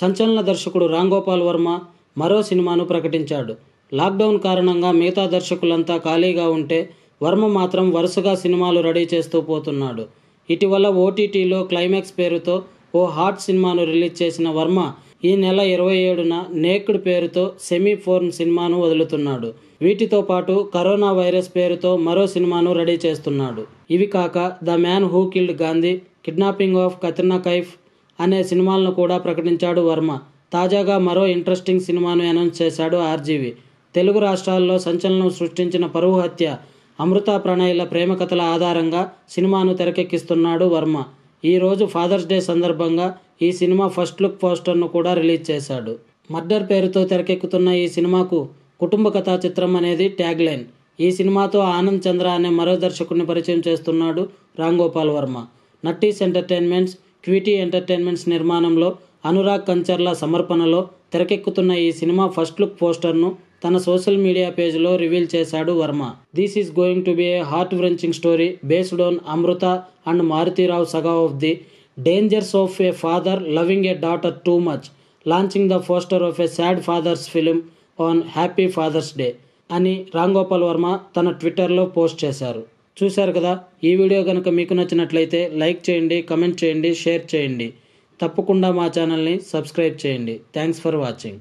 సంచలన దర్శకుడు రాంగోపాల్ వర్మ మరో సినిమాను ప్రకటించాడు లాక్డౌన్ కారణంగా మిగతా దర్శకులంతా ఖాళీగా ఉంటే వర్మ మాత్రం వరుసగా సినిమాలు రెడీ చేస్తూ పోతున్నాడు ఇటీవల ఓటీటీలో క్లైమాక్స్ పేరుతో ఓ హాట్ సినిమాను రిలీజ్ చేసిన వర్మ ఈ నెల ఇరవై ఏడున నేక్డ్ పేరుతో సెమీ ఫోర్న్ సినిమాను వదులుతున్నాడు వీటితో పాటు కరోనా వైరస్ పేరుతో మరో సినిమాను రెడీ చేస్తున్నాడు ఇవి కాక the man who killed Gandhi kidnapping of Katrina Kaif అనే సినిమాలను కూడా ప్రకటించాడు వర్మ తాజాగా మరో ఇంట్రెస్టింగ్ సినిమాను అనౌన్స్ చేశాడు ఆర్జీవి తెలుగు రాష్ట్రాల్లో సంచలనం సృష్టించిన పరువు హత్య అమృత ప్రణయ్ల ప్రేమ కథల ఆధారంగా సినిమాను తెరకెక్కిస్తున్నాడు వర్మ ఈరోజు ఫాదర్స్ డే సందర్భంగా ఈ సినిమా ఫస్ట్ లుక్ పోస్టర్ను కూడా రిలీజ్ చేశాడు మర్డర్ పేరుతో తెరకెక్కుతున్న ఈ సినిమాకు కుటుంబ కథా చిత్రం అనేది ట్యాగ్ లైన్ ఈ సినిమాతో ఆనంద్ చంద్ర అనే మరో దర్శకుడిని పరిచయం చేస్తున్నాడు రాంగోపాల్ వర్మ నట్టీస్ ఎంటర్టైన్మెంట్స్ క్విటీ ఎంటర్టైన్మెంట్స్ నిర్మాణంలో అనురాగ్ కంచర్ల సమర్పణలో తెరకెక్కుతున్న ఈ సినిమా ఫస్ట్ లుక్ పోస్టర్ను తన సోషల్ మీడియా పేజ్లో రివీల్ చేశాడు Varma this is going to be a heart wrenching story based on Amrutha and Maruthirao saga of the dangers of a father loving a daughter too much launching the poster of a sad father's film on happy Father's Day అని రాంగోపాల్ వర్మ తన ట్విట్టర్లో post చేశారు చూశారు కదా ఈ video కనుక మీకు నచ్చినట్లయితే లైక్ చేయండి కమెంట్ చేయండి షేర్ చేయండి తప్పకుండా మా ఛానల్ని సబ్స్క్రైబ్ చేయండి థ్యాంక్స్ ఫర్ వాచింగ్